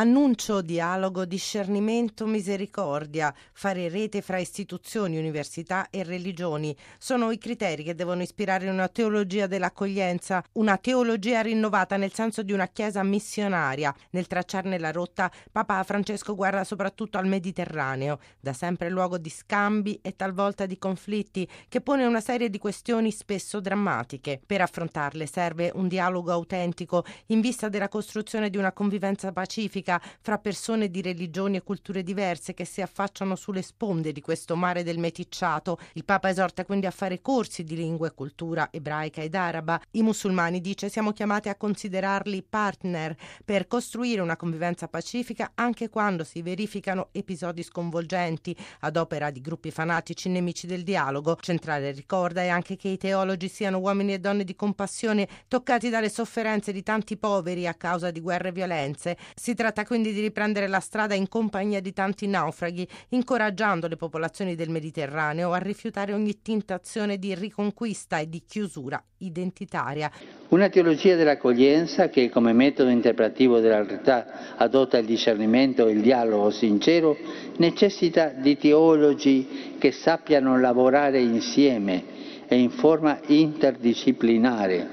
Annuncio, dialogo, discernimento, misericordia, fare rete fra istituzioni, università e religioni sono i criteri che devono ispirare una teologia dell'accoglienza, una teologia rinnovata nel senso di una chiesa missionaria. Nel tracciarne la rotta, Papa Francesco guarda soprattutto al Mediterraneo, da sempre luogo di scambi e talvolta di conflitti, che pone una serie di questioni spesso drammatiche. Per affrontarle serve un dialogo autentico in vista della costruzione di una convivenza pacifica pacifica fra persone di religioni e culture diverse che si affacciano sulle sponde di questo mare del meticciato. Il Papa esorta quindi a fare corsi di lingua e cultura ebraica ed araba. I musulmani, dice, siamo chiamati a considerarli partner per costruire una convivenza pacifica anche quando si verificano episodi sconvolgenti ad opera di gruppi fanatici nemici del dialogo. Centrale ricorda è anche che i teologi siano uomini e donne di compassione toccati dalle sofferenze di tanti poveri a causa di guerre e violenze. Si tratta cercata quindi di riprendere la strada in compagnia di tanti naufraghi, incoraggiando le popolazioni del Mediterraneo a rifiutare ogni tentazione di riconquista e di chiusura identitaria. Una teologia dell'accoglienza che come metodo interpretativo della realtà adotta il discernimento e il dialogo sincero necessita di teologi che sappiano lavorare insieme e in forma interdisciplinare,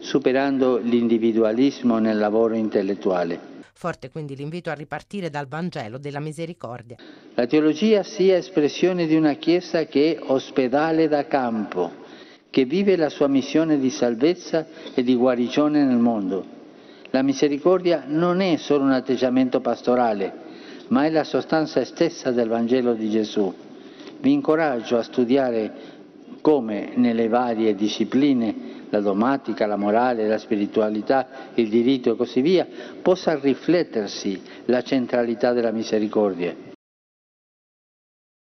superando l'individualismo nel lavoro intellettuale. Forte quindi l'invito a ripartire dal Vangelo della misericordia. La teologia sia espressione di una Chiesa che è ospedale da campo, che vive la sua missione di salvezza e di guarigione nel mondo. La misericordia non è solo un atteggiamento pastorale, ma è la sostanza stessa del Vangelo di Gesù. Vi incoraggio a studiare come nelle varie discipline la domatica, la morale, la spiritualità, il diritto e così via, possa riflettersi la centralità della misericordia.